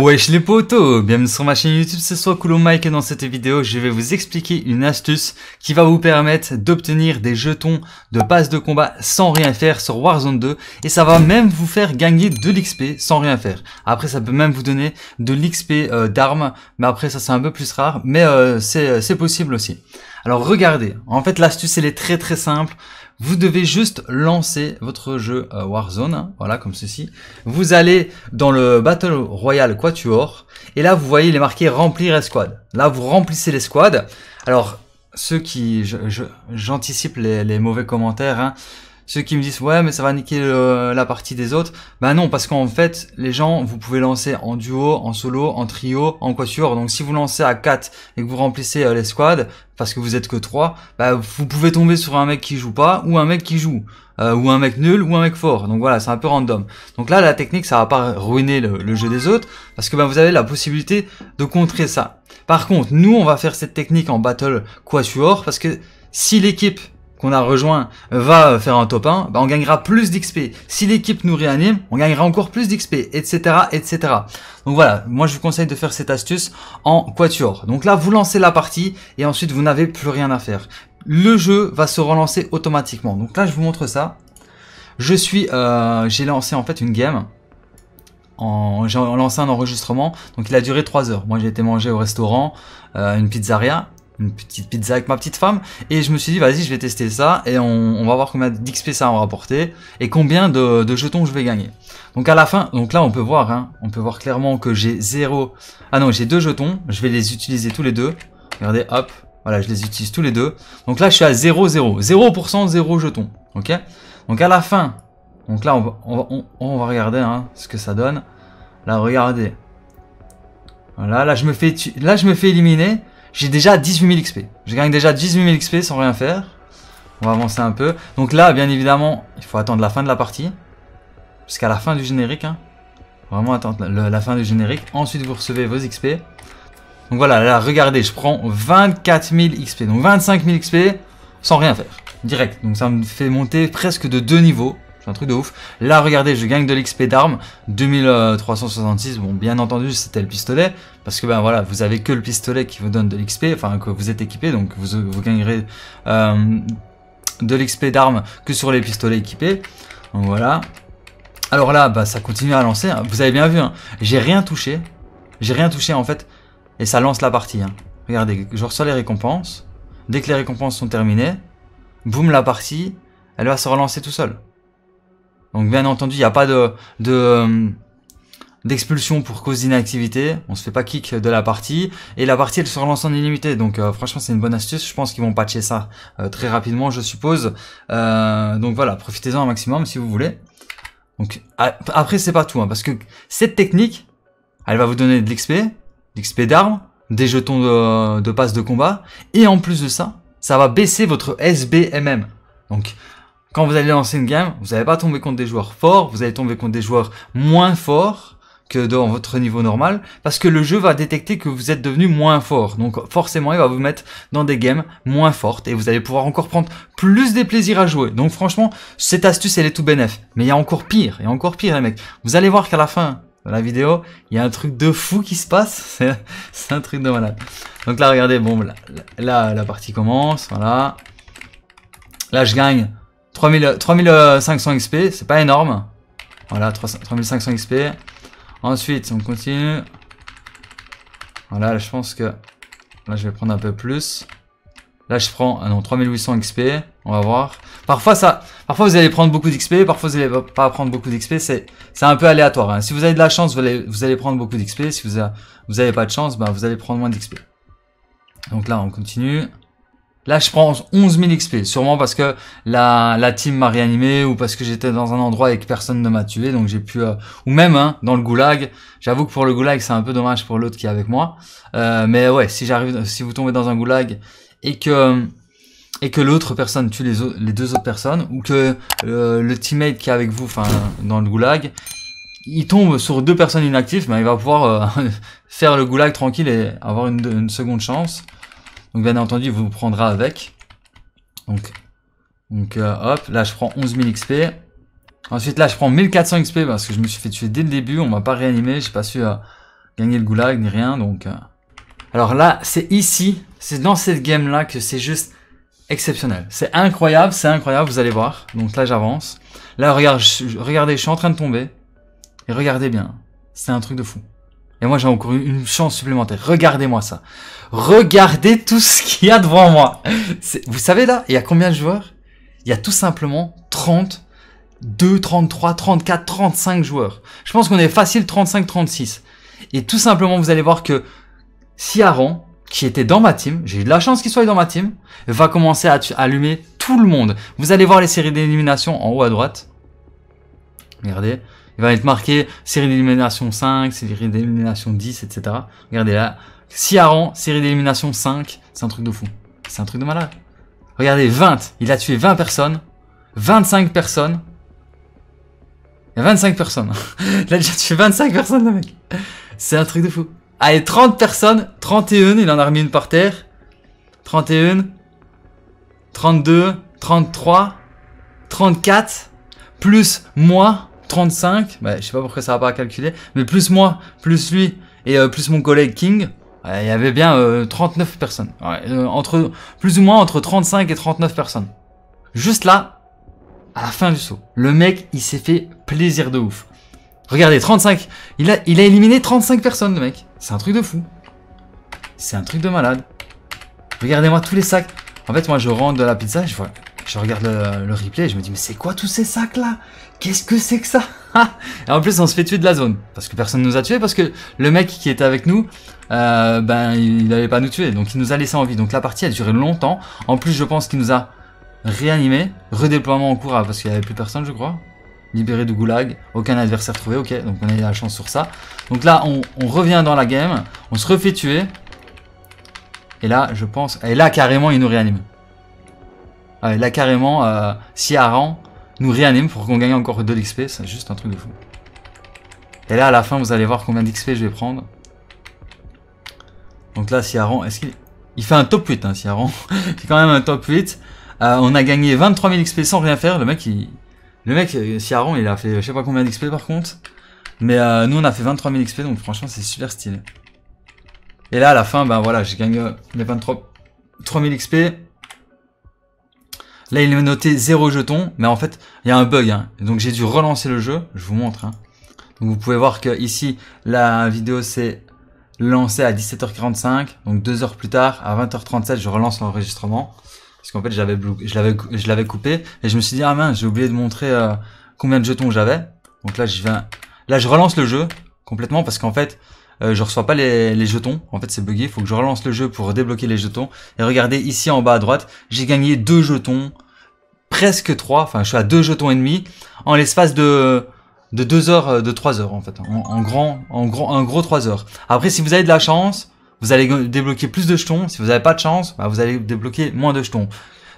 Wesh les potos, bienvenue sur ma chaîne YouTube, c'est soit Cool Mike et dans cette vidéo je vais vous expliquer une astuce qui va vous permettre d'obtenir des jetons de base de combat sans rien faire sur Warzone 2 et ça va même vous faire gagner de l'XP sans rien faire. Après ça peut même vous donner de l'XP euh, d'armes mais après ça c'est un peu plus rare mais euh, euh, c'est possible aussi. Alors regardez, en fait l'astuce elle est très très simple, vous devez juste lancer votre jeu euh, Warzone, hein, voilà comme ceci. Vous allez dans le Battle Royale Quatuor et là vous voyez il est marqué remplir escouade. Là vous remplissez l'escouade. Alors ceux qui, j'anticipe je, j'anticipe les, les, mauvais commentaires, hein, ceux qui me disent ouais mais ça va niquer la partie des autres, bah non parce qu'en fait les gens vous pouvez lancer en duo, en solo, en trio, en quatuor. Donc si vous lancez à 4 et que vous remplissez euh, les squads parce que vous êtes que 3, bah, vous pouvez tomber sur un mec qui joue pas ou un mec qui joue. Euh, ou un mec nul ou un mec fort. Donc voilà, c'est un peu random. Donc là, la technique, ça va pas ruiner le, jeu des autres parce que ben vous avez la possibilité de contrer ça. Par contre, nous, on va faire cette technique en battle quatuor parce que si l'équipe a rejoint va faire un top 1, bah, on gagnera plus d'XP. Si l'équipe nous réanime, on gagnera encore plus d'XP, etc., etc. Donc voilà, moi je vous conseille de faire cette astuce en quatuor. Donc là, vous lancez la partie et ensuite vous n'avez plus rien à faire. Le jeu va se relancer automatiquement. Donc là, je vous montre ça. Je suis, euh, j'ai lancé en fait une game. J'ai lancé un enregistrement, donc il a duré 3 heures. Moi j'ai été manger au restaurant, euh, une pizzeria, une petite pizza avec ma petite femme. Et je me suis dit, vas-y, je vais tester ça et on, va voir combien d'XP ça va rapporter et combien de, jetons je vais gagner. Donc à la fin, donc là on peut voir, hein. on peut voir clairement que j'ai 0... Ah non, j'ai deux jetons, je vais les utiliser tous les deux. Regardez, hop, voilà, je les utilise tous les deux. Donc là, je suis à 0, 0. 0%, 0 jetons, ok Donc à la fin, donc là, on va, regarder hein, ce que ça donne. Là, regardez. Voilà, là je me fais, là, je me fais éliminer. J'ai déjà 18 000 XP. Je gagne déjà 18 000 XP sans rien faire. On va avancer un peu. Donc là, bien évidemment, il faut attendre la fin de la partie. Jusqu'à la fin du générique. Hein. Vraiment attendre la, fin du générique. Ensuite, vous recevez vos XP. Donc voilà, là, regardez, je prends 24 000 XP. Donc 25 000 XP sans rien faire. Direct. Donc ça me fait monter presque de deux niveaux. C'est un truc de ouf. Là, regardez, je gagne de l'XP d'armes. 2366, euh, bon, bien entendu, c'était le pistolet. Parce que, ben voilà, vous avez que le pistolet qui vous donne de l'XP. Enfin, que vous êtes équipé, donc vous, euh, gagnerez euh, de l'XP d'armes que sur les pistolets équipés. voilà. Alors là, bah, ça continue à lancer. Hein. Vous avez bien vu, hein. j'ai rien touché. J'ai rien touché, en fait. Et ça lance la partie. Hein. Regardez, je reçois les récompenses. Dès que les récompenses sont terminées, boum, la partie, elle va se relancer tout seul. Donc bien entendu, il n'y a pas de, euh, d'expulsion pour cause d'inactivité, on se fait pas kick de la partie, et la partie elle se relance en illimité, donc euh, franchement c'est une bonne astuce, je pense qu'ils vont patcher ça euh, très rapidement je suppose, donc voilà, profitez-en un maximum si vous voulez. Donc après c'est pas tout, hein, parce que cette technique, elle va vous donner de l'XP, l'XP d'armes, des jetons de, de passe de combat, et en plus de ça, ça va baisser votre SBMM, donc quand vous allez lancer une game, vous n'allez pas tomber contre des joueurs forts, vous allez tomber contre des joueurs moins forts que dans votre niveau normal, parce que le jeu va détecter que vous êtes devenu moins fort. Donc forcément, il va vous mettre dans des games moins fortes et vous allez pouvoir encore prendre plus des plaisirs à jouer. Donc franchement, cette astuce, elle est tout bénef. Mais il y a encore pire, il y a encore pire les mecs. Vous allez voir qu'à la fin de la vidéo, il y a un truc de fou qui se passe. C'est un truc de malade. Donc là, regardez, bon, là, là la partie commence, voilà. Là, je gagne 3000, 3500 XP, c'est pas énorme. Voilà, 3500 XP. Ensuite, on continue. Voilà, là, je pense que... Là, je vais prendre un peu plus. Là, je prends ah non, 3800 XP. On va voir. Parfois, ça, parfois vous allez prendre beaucoup d'XP. Parfois, vous allez pas prendre beaucoup d'XP. C'est un peu aléatoire. Hein. Si vous avez de la chance, vous allez, vous allez prendre beaucoup d'XP. Si vous n'avez vous avez pas de chance, ben, vous allez prendre moins d'XP. Donc là, on continue. Là, je prends 11 000 XP, sûrement parce que la, la team m'a réanimé ou parce que j'étais dans un endroit et que personne ne m'a tué, donc j'ai pu... Euh, ou même hein, dans le goulag, j'avoue que pour le goulag, c'est un peu dommage pour l'autre qui est avec moi. Euh, mais ouais, si j'arrive, si vous tombez dans un goulag et que et que l'autre personne tue les, deux autres personnes, ou que euh, le teammate qui est avec vous, enfin dans le goulag, il tombe sur deux personnes inactives, mais ben, il va pouvoir faire le goulag tranquille et avoir une seconde chance. Donc bien entendu, il vous prendra avec. Donc, donc euh, hop, là je prends 11 000 XP. Ensuite là je prends 1400 XP parce que je me suis fait tuer dès le début, on m'a pas réanimé, j'ai pas su euh, gagner le goulag ni rien. donc. Euh. Alors là, c'est ici, c'est dans cette game là que c'est juste exceptionnel. C'est incroyable, c'est incroyable, vous allez voir. Donc là j'avance. Là regardez, je suis en train de tomber. Et regardez bien, c'est un truc de fou. Et moi, j'ai encore une chance supplémentaire. Regardez-moi ça. Regardez tout ce qu'il y a devant moi. Vous savez là, il y a combien de joueurs Il y a tout simplement 30, 2, 33, 34, 35 joueurs. Je pense qu'on est facile 35, 36. Et tout simplement, vous allez voir que si qui était dans ma team, j'ai eu de la chance qu'il soit dans ma team, va commencer à allumer tout le monde. Vous allez voir les séries d'élimination en haut à droite. Regardez, il va être marqué série d'élimination 5, série d'élimination 10, etc. Regardez là. Ciaran, série d'élimination 5. C'est un truc de fou. C'est un truc de malade. Regardez, 20. Il a tué 20 personnes. 25 personnes. Il y a 25 personnes. il a déjà tué 25 personnes, le mec. C'est un truc de fou. Allez, 30 personnes. 31, il en a remis une par terre. 31. 32. 33. 34. Plus moi. 35, bah, je sais pas pourquoi ça va pas calculer mais plus moi, plus lui et euh, plus mon collègue King, il y avait bien 39 euh, personnes. Euh, entre, plus ou moins entre 35 et 39 personnes. Juste là, à la fin du saut, le mec, il s'est fait plaisir de ouf. Regardez, 35. Il a, il a éliminé 35 personnes, le mec. C'est un truc de fou. C'est un truc de malade. Regardez-moi tous les sacs. En fait, moi, je rentre de la pizza, je vois je regarde le, replay et je me dis, mais c'est quoi tous ces sacs là Qu'est-ce que c'est que ça ah! Et en plus, on se fait tuer de la zone. Parce que personne ne nous a tué, parce que le mec qui était avec nous, euh, ben, il n'allait pas nous tuer. Donc, il nous a laissé en vie. Donc, la partie a duré longtemps. En plus, je pense qu'il nous a réanimé. Redéploiement en courant hein, parce qu'il n'y avait plus personne, je crois. Libéré du goulag, aucun adversaire trouvé, ok, donc on a eu la chance sur ça. Donc là, on, on revient dans la game, on se refait tuer. Et là, je pense... Et là, carrément, il nous réanime. Euh, là, carrément, euh, nous réanime pour qu'on gagne encore 2 d'XP, c'est juste un truc de fou. Et là, à la fin, vous allez voir combien d'XP je vais prendre. Donc là, si est-ce qu'il... Il fait un top 8, hein, si c'est quand même un top 8. Euh, on a gagné 23 000 XP sans rien faire. Le mec, il... Le mec, Ciaron, euh, il a fait je sais pas combien d'XP par contre. Mais nous, on a fait 23 000 XP, donc franchement, c'est super stylé. Et là, à la fin, ben voilà, j'ai gagné mes 23 000 XP. Là, il m'a noté 0 jeton, mais en fait, il y a un bug. Hein. Donc, j'ai dû relancer le jeu. Je vous montre. Hein. Donc, vous pouvez voir que ici, la vidéo s'est lancée à 17h45. Donc, deux heures plus tard, à 20h37, je relance l'enregistrement. Parce qu'en fait, j'avais je l'avais coupé. Et je me suis dit, ah mince, j'ai oublié de montrer euh, combien de jetons j'avais. Donc là, viens... Là, je relance le jeu complètement parce qu'en fait, je euh, je reçois pas les, jetons. En fait, c'est bugué. Il faut que je relance le jeu pour débloquer les jetons. Et regardez, ici en bas à droite, j'ai gagné deux jetons, presque trois. Enfin, je suis à deux jetons et demi en l'espace de deux heures, euh, de 3 heures en fait, en, grand, en grand, un gros trois heures. Après, si vous avez de la chance, vous allez débloquer plus de jetons. Si vous n'avez pas de chance, bah, vous allez débloquer moins de jetons.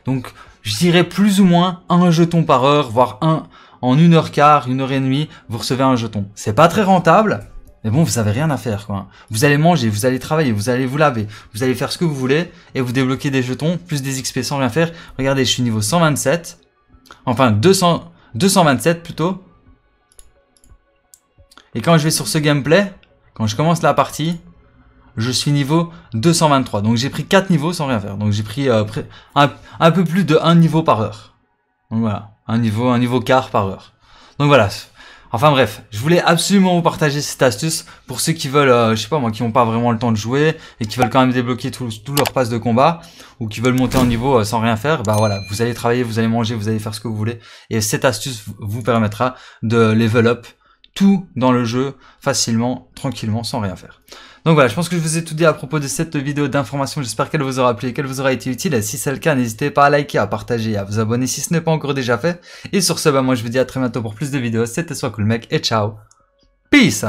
Donc, je dirais plus ou moins un jeton par heure, voire un en une heure quart, une heure et demie, vous recevez un jeton. C'est pas très rentable, mais bon, vous n'avez rien à faire, quoi. Vous allez manger, vous allez travailler, vous allez vous laver, vous allez faire ce que vous voulez, et vous débloquez des jetons, plus des XP sans rien faire. Regardez, je suis niveau 127. Enfin, 227 plutôt. Et quand je vais sur ce gameplay, quand je commence la partie, je suis niveau 223. Donc j'ai pris 4 niveaux sans rien faire. Donc j'ai pris euh, un, peu plus de 1 niveau par heure. Donc voilà, un niveau, un niveau quart par heure. Donc voilà, Enfin bref, je voulais absolument vous partager cette astuce pour ceux qui veulent, euh, je sais pas moi, qui n'ont pas vraiment le temps de jouer et qui veulent quand même débloquer tout, leur passe de combat ou qui veulent monter en niveau euh, sans rien faire. Bah voilà, vous allez travailler, vous allez manger, vous allez faire ce que vous voulez et cette astuce vous permettra de level up tout dans le jeu facilement, tranquillement, sans rien faire. Donc voilà, je pense que je vous ai tout dit à propos de cette vidéo d'information. J'espère qu'elle vous aura plu et qu'elle vous aura été utile. Et si c'est le cas, n'hésitez pas à liker, à partager, à vous abonner si ce n'est pas encore déjà fait. Et sur ce, bah moi je vous dis à très bientôt pour plus de vidéos. C'était Soit Cool Mec et ciao. Peace